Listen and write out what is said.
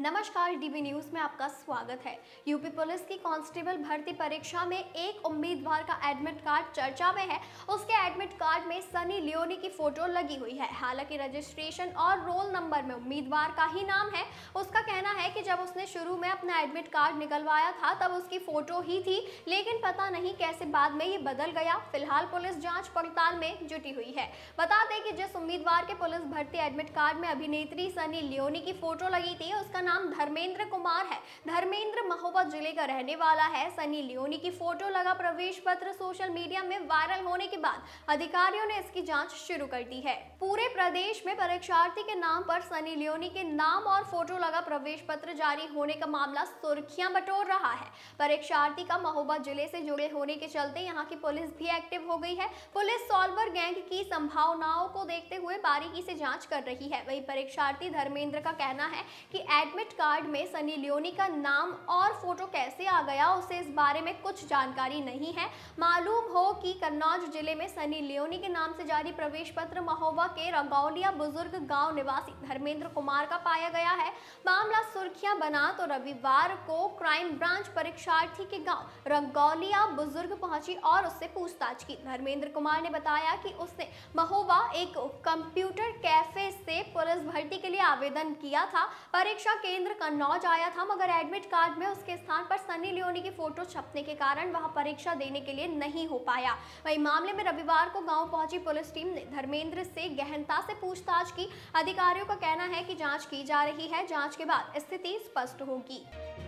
नमस्कार DV news में आपका स्वागत है यूपी पुलिस की कांस्टेबल भर्ती परीक्षा में एक उम्मीदवार का एडमिट कार्ड चर्चा में है उसके एडमिट कार्ड में सनी लियोनी की फोटो लगी हुई है हालांकि रजिस्ट्रेशन और रोल नंबर में उम्मीदवार का ही नाम है उसका कहना है कि जब उसने शुरू में अपना एडमिट कार्ड निकलवाया था तब उसकी फोटो ही थी लेकिन पता नहीं कैसे बाद में ये बदल गया फिलहाल पुलिस जाँच पड़ताल में जुटी हुई है बता दें कि जिस उम्मीदवार के पुलिस भर्ती एडमिट कार्ड में अभिनेत्री सनी लियोनी की फोटो लगी थी उसका नाम धर्मेंद्र कुमार है धर्मेंद्र महोबा जिले का रहने वाला है सनी लियोनी की फोटो लगा प्रवेश पत्र सोशल मीडिया में वायरल होने के बाद अधिकारियों ने इसकी जांच शुरू कर दी है पूरे प्रदेश में परीक्षार्थी के नाम पर सनी लियोनी के नाम और फोटो लगा प्रवेश पत्र जारी होने का मामला सुर्खियां बटोर रहा है परीक्षार्थी का महोबा जिले से जुड़े होने के चलते यहाँ की पुलिस भी एक्टिव हो गई है पुलिस सॉल्वर गैंग की संभावनाओं को देखते हुए बारीकी से जाँच कर रही है वही परीक्षार्थी धर्मेंद्र का कहना है की एडमिट एडमिट कार्ड में सनी लियोनी का नाम और फोटो कैसे आ गया उसे इस बारे में कुछ जानकारी नहीं है मालूम हो कि कन्नौज जिले में सनी लियोनी के नाम से जारी प्रवेश पत्र महोबा के रगौलिया बुजुर्ग गांव निवासी धर्मेंद्र कुमार का पाया गया है मामला सुर्खियां बना तो रविवार को क्राइम ब्रांच परीक्षार्थी के गाँव रगौलिया बुजुर्ग पहुंची और उससे पूछताछ की धर्मेंद्र कुमार ने बताया कि उसने महोबा एक कंप्यूटर कैफे से पुलिस भर्ती के लिए आवेदन किया था परीक्षा केंद्र कन्नौज आया था मगर एडमिट कार्ड में उसके स्थान पर सनी लियोनी की फोटो छपने के कारण वह परीक्षा देने के लिए नहीं हो पाया वही मामले में रविवार को गांव पहुंची पुलिस टीम ने धर्मेंद्र से गहनता से पूछताछ की अधिकारियों का कहना है कि जांच की जा रही है जांच के बाद स्थिति स्पष्ट होगी